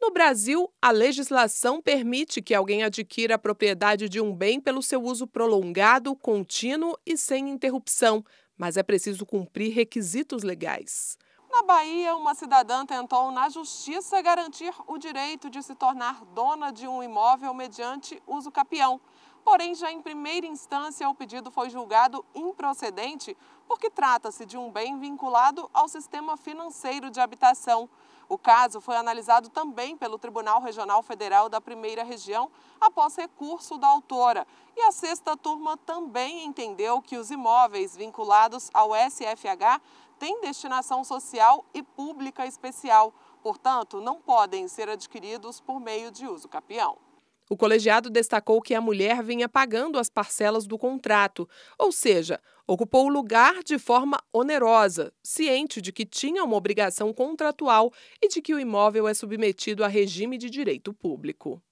No Brasil, a legislação permite que alguém adquira a propriedade de um bem pelo seu uso prolongado, contínuo e sem interrupção, mas é preciso cumprir requisitos legais. Na Bahia, uma cidadã tentou na justiça garantir o direito de se tornar dona de um imóvel mediante uso capião. Porém, já em primeira instância, o pedido foi julgado improcedente porque trata-se de um bem vinculado ao sistema financeiro de habitação. O caso foi analisado também pelo Tribunal Regional Federal da Primeira Região após recurso da autora. E a sexta turma também entendeu que os imóveis vinculados ao SFH têm destinação social e pública especial. Portanto, não podem ser adquiridos por meio de uso capião. O colegiado destacou que a mulher vinha pagando as parcelas do contrato, ou seja, ocupou o lugar de forma onerosa, ciente de que tinha uma obrigação contratual e de que o imóvel é submetido a regime de direito público.